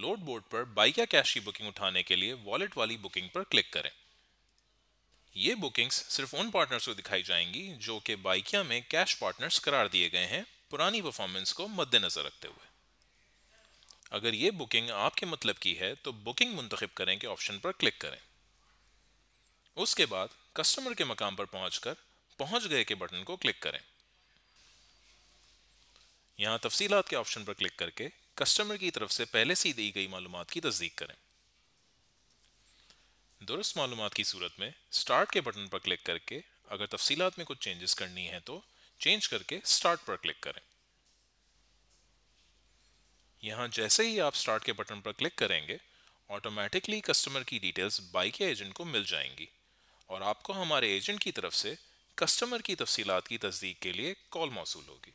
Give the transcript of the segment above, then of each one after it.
load board पर बाई या कैश की बुकिंग उठाने के लिए वॉलेट वाली बुकिंग पर क्लिक करें ये बुकिंग्स सिर्फ उन पार्टनर्स को दिखाई जाएंगी जो कि बाइकिया में कैश पार्टनर्स करार दिए गए हैं पुरानी परफॉर्मेंस को मद्देनजर रखते हुए अगर ये बुकिंग आपके मतलब की है तो बुकिंग मुंतखब करें के ऑप्शन पर क्लिक करें उसके बाद कस्टमर के मकाम पर पहुंचकर पहुंच गए के बटन को क्लिक करें यहां तफसीलात के ऑप्शन पर क्लिक करके कस्टमर की तरफ से पहले से ही दी गई मालूम की तस्दीक करें दुरुस्त मालूम की सूरत में स्टार्ट के बटन पर क्लिक करके अगर तफसीत में कुछ चेंजेस करनी है तो चेंज करके स्टार्ट पर क्लिक करें यहाँ जैसे ही आप स्टार्ट के बटन पर क्लिक करेंगे ऑटोमेटिकली कस्टमर की डिटेल्स बाइक के एजेंट को मिल जाएंगी और आपको हमारे एजेंट की तरफ से कस्टमर की तफसीत की तस्दीक के लिए कॉल मौसू होगी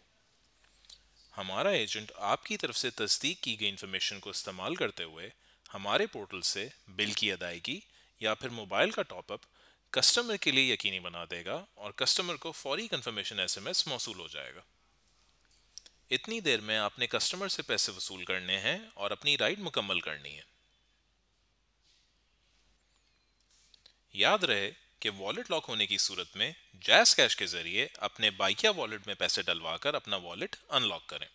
हमारा एजेंट आपकी तरफ से तस्दीक की गई इन्फॉर्मेशन को इस्तेमाल करते हुए हमारे पोर्टल से बिल की अदायगी या फिर मोबाइल का टॉपअप कस्टमर के लिए यकीनी बना देगा और कस्टमर को फौरी कन्फर्मेशन एस एस मौसू हो जाएगा इतनी देर में आपने कस्टमर से पैसे वसूल करने हैं और अपनी राइड मुकम्मल करनी है याद रहे कि वॉलेट लॉक होने की सूरत में जैस कैश के जरिए अपने बाइकिया वॉलेट में पैसे डलवाकर अपना वॉलेट अनलॉक करें